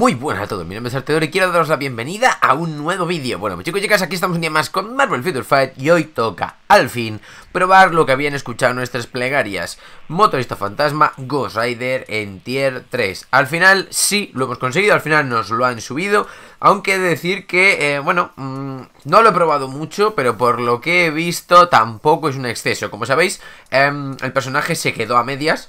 Muy buenas a todos, mi nombre es Artedor y quiero daros la bienvenida a un nuevo vídeo Bueno pues chicos y chicas, aquí estamos un día más con Marvel Future Fight Y hoy toca, al fin, probar lo que habían escuchado nuestras plegarias Motorista Fantasma, Ghost Rider en Tier 3 Al final sí lo hemos conseguido, al final nos lo han subido Aunque decir que, eh, bueno, mm, no lo he probado mucho Pero por lo que he visto tampoco es un exceso Como sabéis, em, el personaje se quedó a medias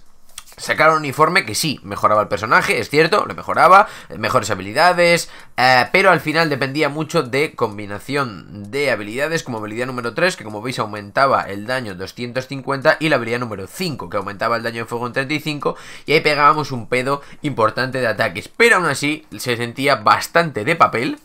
sacaron un uniforme que sí, mejoraba el personaje, es cierto, lo mejoraba, eh, mejores habilidades, eh, pero al final dependía mucho de combinación de habilidades, como habilidad número 3, que como veis aumentaba el daño 250, y la habilidad número 5, que aumentaba el daño de fuego en 35, y ahí pegábamos un pedo importante de ataques, pero aún así se sentía bastante de papel,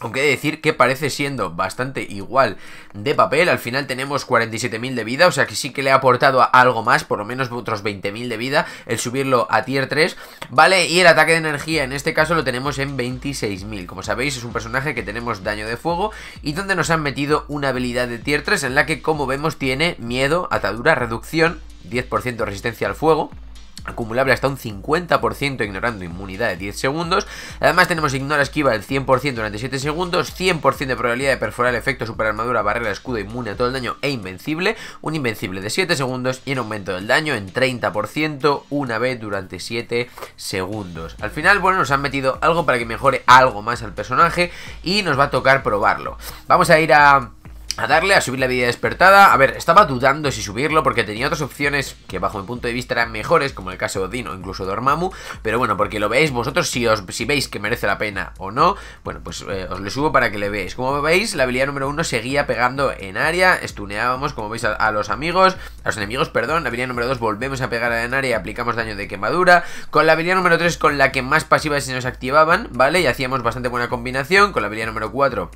aunque de decir que parece siendo bastante igual de papel, al final tenemos 47.000 de vida, o sea que sí que le ha aportado algo más, por lo menos otros 20.000 de vida, el subirlo a tier 3, ¿vale? Y el ataque de energía en este caso lo tenemos en 26.000, como sabéis es un personaje que tenemos daño de fuego y donde nos han metido una habilidad de tier 3 en la que como vemos tiene miedo, atadura, reducción, 10% resistencia al fuego, acumulable hasta un 50% ignorando inmunidad de 10 segundos. Además tenemos ignora esquiva el 100% durante 7 segundos, 100% de probabilidad de perforar el efecto superarmadura, barrera, escudo inmune a todo el daño e invencible, un invencible de 7 segundos y un aumento del daño en 30% una vez durante 7 segundos. Al final, bueno, nos han metido algo para que mejore algo más al personaje y nos va a tocar probarlo. Vamos a ir a a darle, a subir la vida despertada. A ver, estaba dudando si subirlo porque tenía otras opciones que bajo mi punto de vista eran mejores, como el caso de Odin o incluso Dormammu. Pero bueno, porque lo veis vosotros, si, os, si veis que merece la pena o no, bueno, pues eh, os lo subo para que le veáis. Como veis, la habilidad número 1 seguía pegando en área, estuneábamos, como veis, a, los amigos, a los enemigos, perdón. La habilidad número 2 volvemos a pegar en área y aplicamos daño de quemadura. Con la habilidad número 3 con la que más pasivas se nos activaban, ¿vale? Y hacíamos bastante buena combinación. Con la habilidad número 4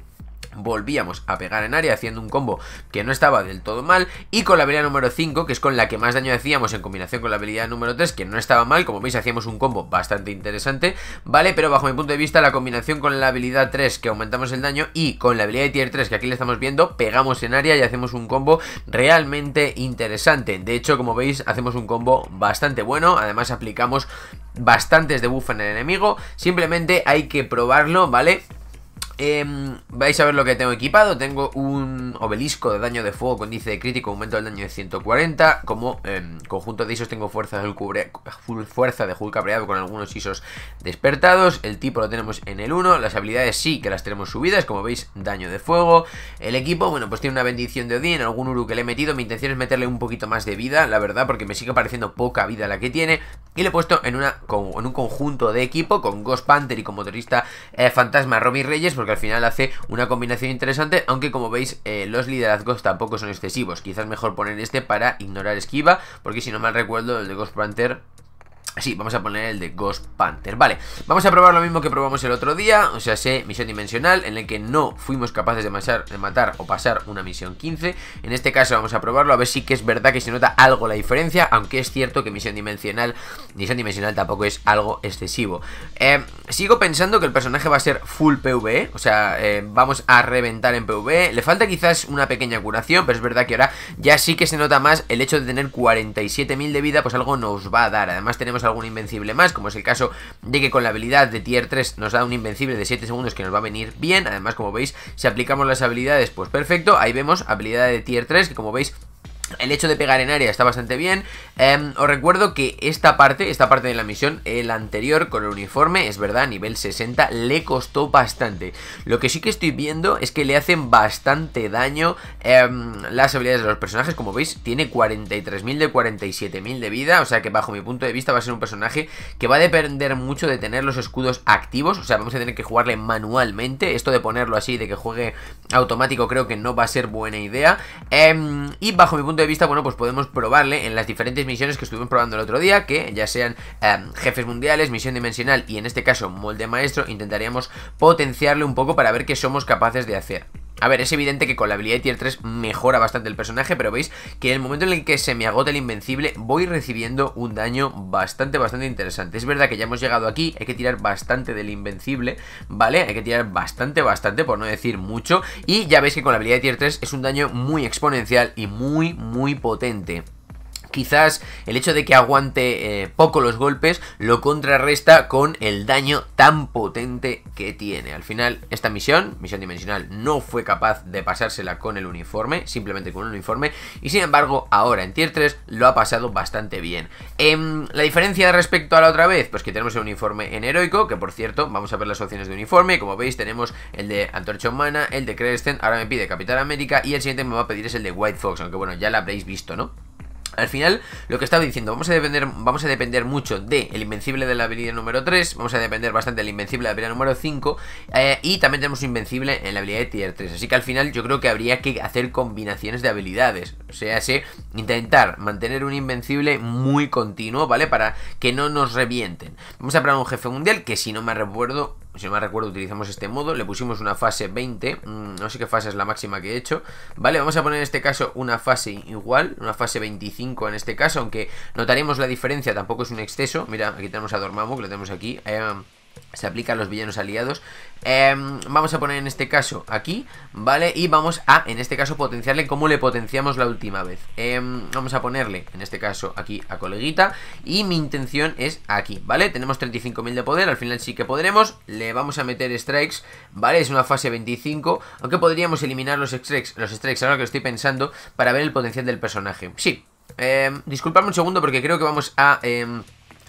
Volvíamos a pegar en área haciendo un combo que no estaba del todo mal y con la habilidad número 5 que es con la que más daño hacíamos en combinación con la habilidad número 3 que no estaba mal, como veis hacíamos un combo bastante interesante, ¿vale? Pero bajo mi punto de vista la combinación con la habilidad 3 que aumentamos el daño y con la habilidad de tier 3 que aquí le estamos viendo pegamos en área y hacemos un combo realmente interesante, de hecho como veis hacemos un combo bastante bueno, además aplicamos bastantes de en el enemigo, simplemente hay que probarlo, ¿vale? Em, vais a ver lo que tengo equipado. Tengo un obelisco de daño de fuego con índice de crítico, aumento del daño de 140. Como em, conjunto de isos tengo fuerza de, cubre, Hulk cabreado con algunos isos despertados. El tipo lo tenemos en el 1. Las habilidades sí que las tenemos subidas, como veis, daño de fuego. El equipo, bueno, pues tiene una bendición de Odín, algún Uru que le he metido. Mi intención es meterle un poquito más de vida, la verdad, porque me sigue pareciendo poca vida la que tiene. Y le he puesto en, una, un conjunto de equipo con Ghost Panther y con motorista eh, Fantasma Robbie Reyes, porque al final hace una combinación interesante, aunque como veis eh, los liderazgos tampoco son excesivos, quizás mejor poner este para ignorar esquiva, porque si no mal recuerdo el de Ghost Panther Sí, vamos a poner el de Ghost Panther Vale, vamos a probar lo mismo que probamos el otro día O sea, sé, misión dimensional En el que no fuimos capaces de, matar o pasar una misión 15 En este caso vamos a probarlo, a ver si que es verdad que se nota algo la diferencia Aunque es cierto que misión dimensional Misión dimensional tampoco es algo excesivo eh, Sigo pensando que el personaje va a ser full PvE O sea, eh, vamos a reventar en PvE Le falta quizás una pequeña curación Pero es verdad que ahora ya sí que se nota más El hecho de tener 47.000 de vida Pues algo nos va a dar Además tenemos a algún invencible más, como es el caso de que con la habilidad de tier 3 nos da un invencible de 7 segundos que nos va a venir bien. Además, como veis, si aplicamos las habilidades, pues perfecto. Ahí vemos habilidad de tier 3, que como veis el hecho de pegar en área está bastante bien. Em, os recuerdo que esta parte, esta parte de la misión, el anterior con el uniforme, es verdad, nivel 60, le costó bastante. Lo que sí que estoy viendo es que le hacen bastante daño em, las habilidades de los personajes. Como veis, tiene 43.000 de 47.000 de vida. O sea que bajo mi punto de vista va a ser un personaje que va a depender mucho de tener los escudos activos. O sea, vamos a tener que jugarle manualmente. Esto de ponerlo así, de que juegue automático, creo que no va a ser buena idea. Em, y bajo mi punto de vista, bueno, pues podemos probarle en las diferentes misiones que estuvimos probando el otro día, que ya sean em, jefes mundiales, misión dimensional y en este caso molde maestro, intentaríamos potenciarle un poco para ver qué somos capaces de hacer. A ver, es evidente que con la habilidad de tier 3 mejora bastante el personaje, pero veis que en el momento en el que se me agota el invencible voy recibiendo un daño bastante, bastante interesante. Es verdad que ya hemos llegado aquí, hay que tirar bastante del invencible, ¿vale? Hay que tirar bastante, bastante, por no decir mucho. Y ya veis que con la habilidad de tier 3 es un daño muy exponencial y muy, muy potente. Quizás el hecho de que aguante eh, poco los golpes lo contrarresta con el daño tan potente que tiene. Al final, esta misión, misión dimensional, no fue capaz de pasársela con el uniforme, simplemente con el uniforme, y sin embargo, ahora en Tier 3 lo ha pasado bastante bien. Em, la diferencia respecto a la otra vez, pues que tenemos el uniforme en heroico, que por cierto, vamos a ver las opciones de uniforme, como veis tenemos el de Antorcha Humana, el de Crescent, ahora me pide Capitán América, y el siguiente me va a pedir es el de White Fox, aunque bueno, ya lo habréis visto, ¿no? al final, lo que estaba diciendo, vamos a depender, vamos a depender mucho del el invencible de la habilidad número 3, vamos a depender bastante del invencible de la habilidad número 5, eh, y también tenemos un invencible en la habilidad de tier 3. Así que al final yo creo que habría que hacer combinaciones de habilidades. O sea, intentar mantener un invencible muy continuo, ¿vale? Para que no nos revienten. Vamos a probar un jefe mundial que si no me recuerdo si no me recuerdo utilizamos este modo, le pusimos una fase 20, mm, no sé qué fase es la máxima que he hecho, ¿vale? Vamos a poner en este caso una fase igual, una fase 25 en este caso, aunque notaremos la diferencia, tampoco es un exceso, mira, aquí tenemos a dormamo que lo tenemos aquí, se aplica a los villanos aliados. Em, vamos a poner en este caso aquí, ¿vale? Y vamos a, en este caso, potenciarle como le potenciamos la última vez. Em, vamos a ponerle, en este caso, aquí a coleguita. Y mi intención es aquí, ¿vale? Tenemos 35.000 de poder, al final sí que podremos. Le vamos a meter strikes, ¿vale? Es una fase 25. Aunque podríamos eliminar los strikes, los strikes ahora que lo estoy pensando, para ver el potencial del personaje. Sí. Eh, disculpadme un segundo porque creo que vamos a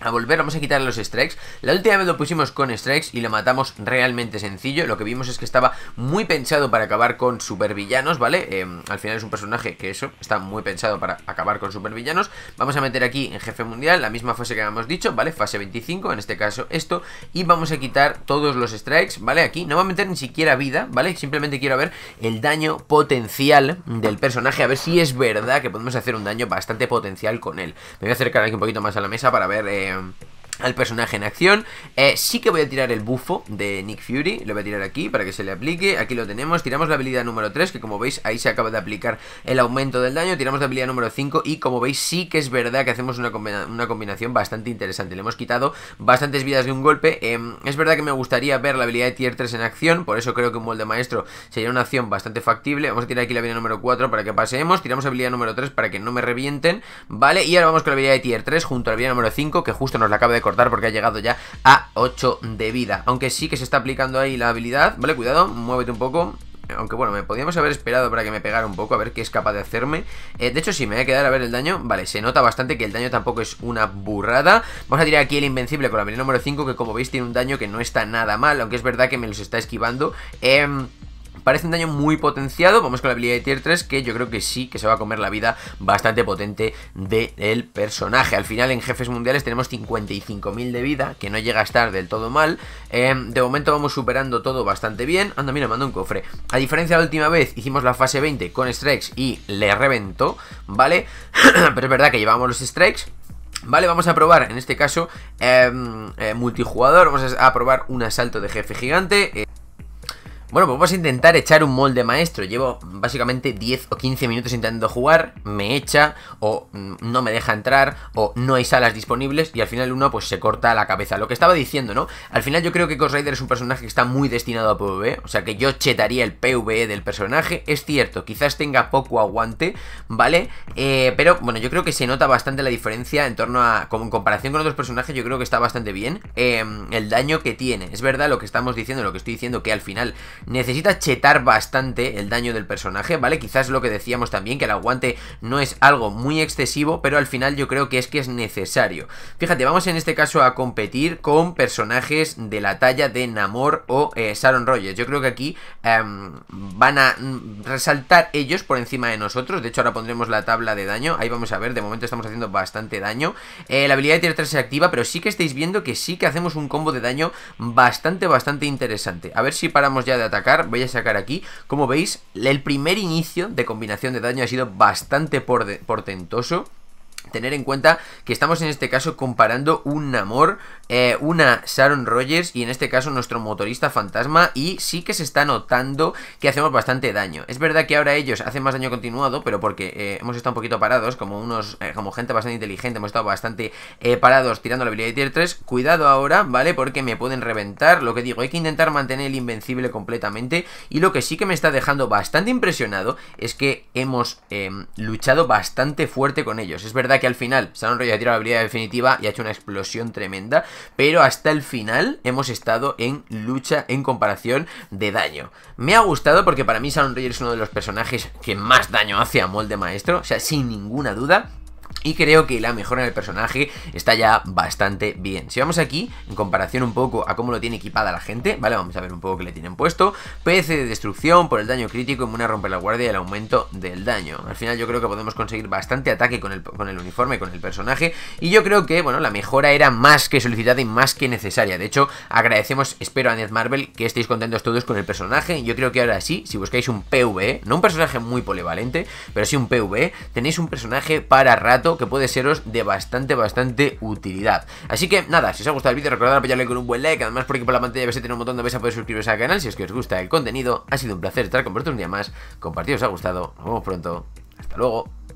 a volver, vamos a quitar los strikes. La última vez lo pusimos con strikes y lo matamos realmente sencillo. Lo que vimos es que estaba muy pensado para acabar con supervillanos, ¿vale? Em, al final es un personaje que eso, está muy pensado para acabar con supervillanos. Vamos a meter aquí en jefe mundial la misma fase que habíamos dicho, ¿vale? Fase 25, en este caso esto. Y vamos a quitar todos los strikes, ¿vale? Aquí no va a meter ni siquiera vida, ¿vale? Simplemente quiero ver el daño potencial del personaje. A ver si es verdad que podemos hacer un daño bastante potencial con él. Me voy a acercar aquí un poquito más a la mesa para ver... Eh, am al personaje en acción. Eh, sí que voy a tirar el bufo de Nick Fury, lo voy a tirar aquí para que se le aplique, aquí lo tenemos, tiramos la habilidad número 3, que como veis ahí se acaba de aplicar el aumento del daño, tiramos la habilidad número 5 y como veis sí que es verdad que hacemos una, combinación bastante interesante, le hemos quitado bastantes vidas de un golpe, em, es verdad que me gustaría ver la habilidad de tier 3 en acción, por eso creo que un molde maestro sería una acción bastante factible, vamos a tirar aquí la habilidad número 4 para que pasemos, tiramos la habilidad número 3 para que no me revienten, vale, y ahora vamos con la habilidad de tier 3 junto a la habilidad número 5 que justo nos la acaba de cortar porque ha llegado ya a 8 de vida. Aunque sí que se está aplicando ahí la habilidad, ¿vale? Cuidado, muévete un poco. Aunque bueno, me podíamos haber esperado para que me pegara un poco A ver qué es capaz de hacerme eh, De hecho, si me voy a quedar a ver el daño Vale, se nota bastante que el daño tampoco es una burrada Vamos a tirar aquí el invencible con la habilidad número 5 Que como veis tiene un daño que no está nada mal Aunque es verdad que me los está esquivando Eh... Parece un daño muy potenciado, vamos con la habilidad de tier 3 que yo creo que sí, que se va a comer la vida bastante potente del personaje. Al final en jefes mundiales tenemos 55.000 de vida, que no llega a estar del todo mal. Em, de momento vamos superando todo bastante bien. Anda, mira, mando un cofre. A diferencia de la última vez, hicimos la fase 20 con strikes y le reventó, ¿vale? Pero es verdad que llevamos los strikes, Vale, vamos a probar en este caso em, eh, multijugador, vamos a probar un asalto de jefe gigante. Eh, bueno, pues vamos a intentar echar un molde maestro. Llevo básicamente 10 o 15 minutos intentando jugar, me echa, o mm, no me deja entrar, o no hay salas disponibles, y al final uno pues se corta la cabeza. Lo que estaba diciendo, ¿no? Al final yo creo que Ghost Rider es un personaje que está muy destinado a PvE, o sea que yo chetaría el PvE del personaje. Es cierto, quizás tenga poco aguante, ¿vale? Eh, pero bueno, yo creo que se nota bastante la diferencia en torno a, como en comparación con otros personajes, yo creo que está bastante bien em, el daño que tiene. Es verdad lo que estamos diciendo, lo que estoy diciendo, que al final necesita chetar bastante el daño del personaje, ¿vale? Quizás lo que decíamos también, que el aguante no es algo muy excesivo, pero al final yo creo que es que es necesario. Fíjate, vamos en este caso a competir con personajes de la talla de Namor o eh, Sharon Rogers. Yo creo que aquí em, van a mm, resaltar ellos por encima de nosotros. De hecho, ahora pondremos la tabla de daño. Ahí vamos a ver, de momento estamos haciendo bastante daño. Eh, la habilidad de tierra se activa, pero sí que estáis viendo que sí que hacemos un combo de daño bastante, bastante interesante. A ver si paramos ya de atacar, voy a sacar aquí. Como veis, el primer inicio de combinación de daño ha sido bastante portentoso. Tener en cuenta que estamos en este caso comparando un amor eh, una Sharon Rogers y en este caso nuestro motorista fantasma y sí que se está notando que hacemos bastante daño. Es verdad que ahora ellos hacen más daño continuado, pero porque eh, hemos estado un poquito parados, como unos eh, como gente bastante inteligente, hemos estado bastante parados tirando la habilidad de tier 3. Cuidado ahora, ¿vale? Porque me pueden reventar, lo que digo, hay que intentar mantener el invencible completamente y lo que sí que me está dejando bastante impresionado es que hemos em, luchado bastante fuerte con ellos. Es verdad que al final Sharon Rogers ha tirado la habilidad definitiva y ha hecho una explosión tremenda, pero hasta el final hemos estado en lucha en comparación de daño. Me ha gustado porque para mí Sound Reyes es uno de los personajes que más daño hace a Molde Maestro, o sea, sin ninguna duda, y creo que la mejora del personaje está ya bastante bien. Si vamos aquí, en comparación un poco a cómo lo tiene equipada la gente, ¿vale? Vamos a ver un poco qué le tienen puesto. PC de destrucción por el daño crítico, inmune una romper la guardia y el aumento del daño. Al final yo creo que podemos conseguir bastante ataque con el, uniforme, con el personaje. Y yo creo que, bueno, la mejora era más que solicitada y más que necesaria. De hecho, agradecemos, espero a Ned Marvel, que estéis contentos todos con el personaje. Yo creo que ahora sí, si buscáis un PvE, no un personaje muy polivalente, pero sí un PvE, tenéis un personaje para rato que puede seros de bastante, bastante utilidad. Así que nada, si os ha gustado el vídeo recordad apoyarle con un buen like, además por aquí por la pantalla vais que tener un montón de veces a poder suscribiros al canal si es que os gusta el contenido. Ha sido un placer estar con vosotros un día más, compartido os ha gustado, nos vemos pronto, hasta luego.